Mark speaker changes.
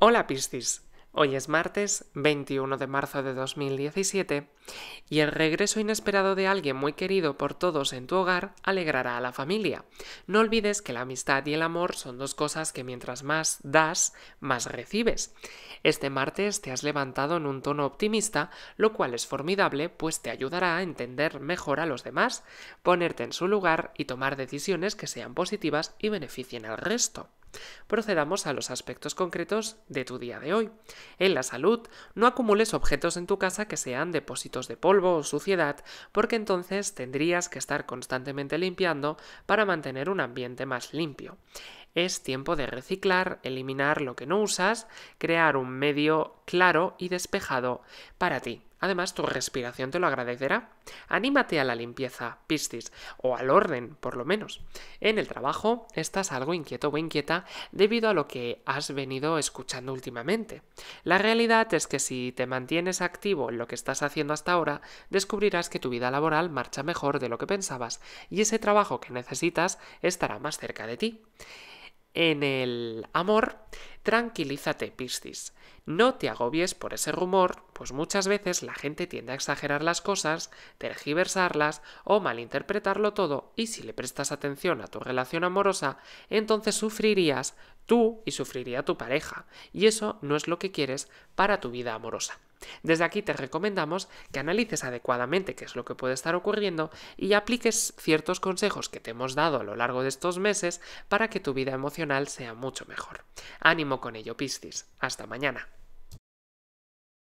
Speaker 1: Hola Piscis, hoy es martes 21 de marzo de 2017 y el regreso inesperado de alguien muy querido por todos en tu hogar alegrará a la familia. No olvides que la amistad y el amor son dos cosas que mientras más das, más recibes. Este martes te has levantado en un tono optimista, lo cual es formidable, pues te ayudará a entender mejor a los demás, ponerte en su lugar y tomar decisiones que sean positivas y beneficien al resto. Procedamos a los aspectos concretos de tu día de hoy. En la salud, no acumules objetos en tu casa que sean depósitos de polvo o suciedad, porque entonces tendrías que estar constantemente limpiando para mantener un ambiente más limpio. Es tiempo de reciclar, eliminar lo que no usas, crear un medio claro y despejado para ti. Además, tu respiración te lo agradecerá. Anímate a la limpieza, Piscis, o al orden, por lo menos. En el trabajo estás algo inquieto o inquieta debido a lo que has venido escuchando últimamente. La realidad es que si te mantienes activo en lo que estás haciendo hasta ahora, descubrirás que tu vida laboral marcha mejor de lo que pensabas y ese trabajo que necesitas estará más cerca de ti en el amor, tranquilízate, Piscis. No te agobies por ese rumor, pues muchas veces la gente tiende a exagerar las cosas, tergiversarlas o malinterpretarlo todo y si le prestas atención a tu relación amorosa, entonces sufrirías tú y sufriría tu pareja, y eso no es lo que quieres para tu vida amorosa. Desde aquí te recomendamos que analices adecuadamente qué es lo que puede estar ocurriendo y apliques ciertos consejos que te hemos dado a lo largo de estos meses para que tu vida emocional sea mucho mejor. Ánimo con ello, Piscis. Hasta mañana.